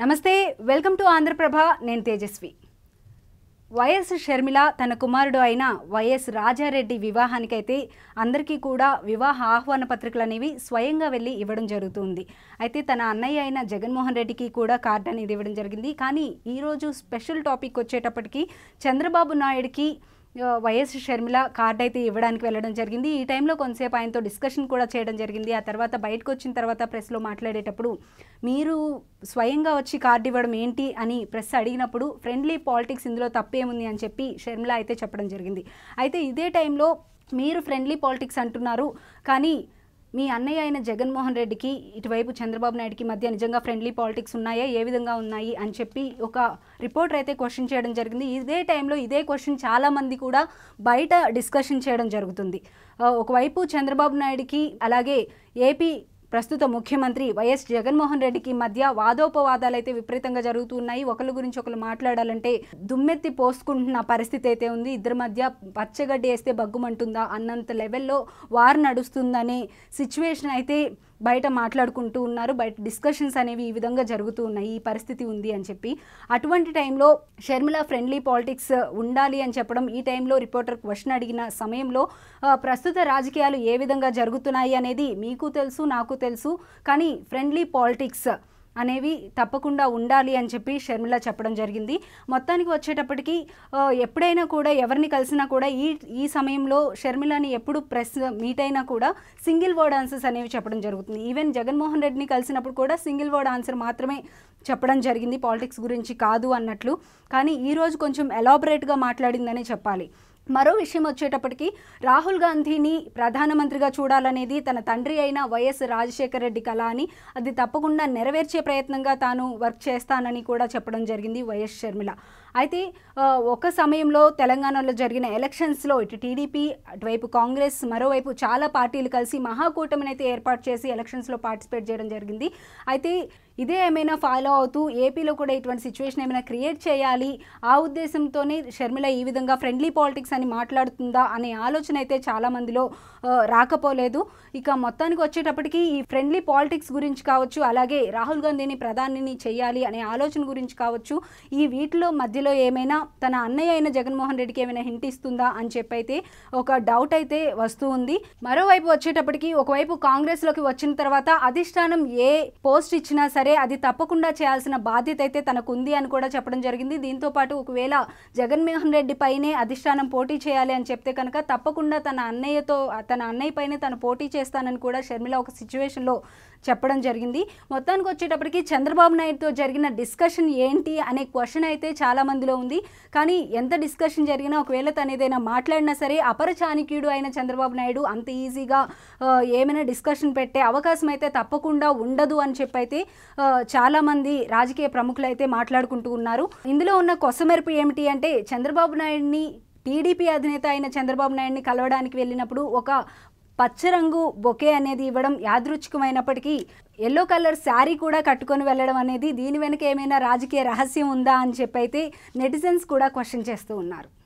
నమస్తే welcome to Andhraprabha నేను Tejaswi YS Sharmila తన కుమారుడు అయిన వైఎస్ రాజారెడ్డి వివాహానికైతే అందరికీ కూడా వివాహ ఆహ్వాన పత్రికలు అనేవి స్వయంగా వెళ్ళి ఇవ్వడం జరుగుతుంది అయితే తన అన్నయ్య అయిన జగన్మోహన్ రెడ్డికి కూడా కార్డు అనేది ఇవ్వడం జరిగింది కానీ ఈరోజు స్పెషల్ టాపిక్ వచ్చేటప్పటికి చంద్రబాబు నాయుడికి వైఎస్ షర్మిల కార్డు అయితే ఇవ్వడానికి వెళ్ళడం జరిగింది ఈ టైంలో కొంతసేపు ఆయనతో డిస్కషన్ కూడా చేయడం జరిగింది ఆ తర్వాత బయటకు వచ్చిన తర్వాత ప్రెస్లో మాట్లాడేటప్పుడు మీరు స్వయంగా వచ్చి కార్డు ఇవ్వడం ఏంటి అని ప్రెస్ అడిగినప్పుడు ఫ్రెండ్లీ పాలిటిక్స్ ఇందులో తప్పేముంది అని చెప్పి షర్మిల అయితే చెప్పడం జరిగింది అయితే ఇదే టైంలో మీరు ఫ్రెండ్లీ పాలిటిక్స్ అంటున్నారు కానీ మీ అన్నయ్య అయిన జగన్మోహన్ రెడ్డికి ఇటువైపు చంద్రబాబు నాయుడుకి మధ్య నిజంగా ఫ్రెండ్లీ పాలిటిక్స్ ఉన్నాయా ఏ విధంగా ఉన్నాయి అని చెప్పి ఒక రిపోర్టర్ అయితే క్వశ్చన్ చేయడం జరిగింది ఇదే టైంలో ఇదే క్వశ్చన్ చాలామంది కూడా బయట డిస్కషన్ చేయడం జరుగుతుంది ఒకవైపు చంద్రబాబు నాయుడుకి అలాగే ఏపీ ప్రస్తుత ముఖ్యమంత్రి వైఎస్ జగన్మోహన్ రెడ్డికి మధ్య వాదోపవాదాలు అయితే విపరీతంగా జరుగుతున్నాయి ఒకరి గురించి ఒకరు మాట్లాడాలంటే దుమ్మెత్తి పోసుకుంటున్న పరిస్థితి అయితే ఉంది ఇద్దరి మధ్య పచ్చగడ్డి వేస్తే బగ్గుమంటుందా అన్నంత లెవెల్లో వారు నడుస్తుందనే సిచ్యువేషన్ అయితే బయట మాట్లాడుకుంటూ ఉన్నారు బయట డిస్కషన్స్ అనేవి ఈ విధంగా జరుగుతూ ఉన్నాయి ఈ పరిస్థితి ఉంది అని చెప్పి అటువంటి టైంలో షర్మిల ఫ్రెండ్లీ పాలిటిక్స్ ఉండాలి అని చెప్పడం ఈ టైంలో రిపోర్టర్ క్వశ్చన్ అడిగిన సమయంలో ప్రస్తుత రాజకీయాలు ఏ విధంగా జరుగుతున్నాయి అనేది మీకు తెలుసు నాకు తెలుసు కానీ ఫ్రెండ్లీ పాలిటిక్స్ అనేవి తప్పకుండా ఉండాలి అని చెప్పి షర్మిల చెప్పడం జరిగింది మొత్తానికి వచ్చేటప్పటికి ఎప్పుడైనా కూడా ఎవరిని కలిసినా కూడా ఈ ఈ సమయంలో షర్మిలని ఎప్పుడు ప్రెస్ మీట్ అయినా కూడా సింగిల్ వర్డ్ ఆన్సర్స్ అనేవి చెప్పడం జరుగుతుంది ఈవెన్ జగన్మోహన్ రెడ్డిని కలిసినప్పుడు కూడా సింగిల్ వర్డ్ ఆన్సర్ మాత్రమే చెప్పడం జరిగింది పాలిటిక్స్ గురించి కాదు అన్నట్లు కానీ ఈరోజు కొంచెం ఎలాబరేట్గా మాట్లాడిందనే చెప్పాలి మరో విషయం వచ్చేటప్పటికి రాహుల్ గాంధీని ప్రధానమంత్రిగా చూడాలనేది తన తండ్రి అయిన వైఎస్ రాజశేఖర రెడ్డి కళ అని అది తప్పకుండా నెరవేర్చే ప్రయత్నంగా తాను వర్క్ చేస్తానని కూడా చెప్పడం జరిగింది వైఎస్ షర్మిల అయితే ఒక సమయంలో తెలంగాణలో జరిగిన ఎలక్షన్స్లో ఇటు టీడీపీ అటువైపు కాంగ్రెస్ మరోవైపు చాలా పార్టీలు కలిసి మహాకూటమిని అయితే ఏర్పాటు చేసి ఎలక్షన్స్లో పార్టిసిపేట్ చేయడం జరిగింది అయితే ఇదే ఏమైనా ఫాలో అవుతూ ఏపీలో కూడా ఇటువంటి సిచ్యువేషన్ ఏమైనా క్రియేట్ చేయాలి ఆ ఉద్దేశంతోనే షర్మిల ఈ విధంగా ఫ్రెండ్లీ పాలిటిక్స్ అని మాట్లాడుతుందా అనే ఆలోచన అయితే చాలామందిలో రాకపోలేదు ఇక మొత్తానికి వచ్చేటప్పటికి ఈ ఫ్రెండ్లీ పాలిటిక్స్ గురించి కావచ్చు అలాగే రాహుల్ గాంధీని ప్రధానిని చేయాలి అనే ఆలోచన గురించి కావచ్చు ఈ వీటిలో మధ్యలో ఏమైనా తన అన్నయ్య అయిన జగన్మోహన్ రెడ్డికి ఏమైనా హింట్ ఇస్తుందా అని చెప్పైతే ఒక డౌట్ అయితే వస్తూ ఉంది మరోవైపు వచ్చేటప్పటికి ఒకవైపు కాంగ్రెస్లోకి వచ్చిన తర్వాత అధిష్టానం ఏ పోస్ట్ ఇచ్చినా సరే సరే అది తప్పకుండా చేయాల్సిన బాధ్యత అయితే తనకు ఉంది అని కూడా చెప్పడం జరిగింది దీంతో పాటు ఒకవేళ జగన్మోహన్ రెడ్డి పైనే అధిష్టానం పోటీ చేయాలి అని చెప్తే కనుక తప్పకుండా తన అన్నయ్యతో తన అన్నయ్య పైనే తను పోటీ చేస్తానని కూడా షర్మిల ఒక సిచ్యువేషన్లో చెప్పడం జరిగింది మొత్తానికి వచ్చేటప్పటికి చంద్రబాబు నాయుడుతో జరిగిన డిస్కషన్ ఏంటి అనే క్వశ్చన్ అయితే చాలా మందిలో ఉంది కానీ ఎంత డిస్కషన్ జరిగినా ఒకవేళ తను ఏదైనా మాట్లాడినా సరే అపర చాణిక్యుడు అయిన చంద్రబాబు నాయుడు అంత ఈజీగా ఏమైనా డిస్కషన్ పెట్టే అవకాశం అయితే తప్పకుండా ఉండదు అని చెప్పైతే చాలామంది రాజకీయ ప్రముఖులు అయితే మాట్లాడుకుంటూ ఉన్నారు ఇందులో ఉన్న కొసమెరుపు ఏమిటి అంటే చంద్రబాబు నాయుడిని టీడీపీ అధినేత అయిన చంద్రబాబు నాయుడిని కలవడానికి వెళ్ళినప్పుడు ఒక పచ్చరంగు బొకే అనేది ఇవ్వడం యాదృచ్ఛికమైనప్పటికీ ఎల్లో కలర్ శారీ కూడా కట్టుకొని వెళ్ళడం అనేది దీని వెనుక ఏమైనా రాజకీయ రహస్యం ఉందా అని చెప్పైతే నెటిజన్స్ కూడా క్వశ్చన్ చేస్తూ ఉన్నారు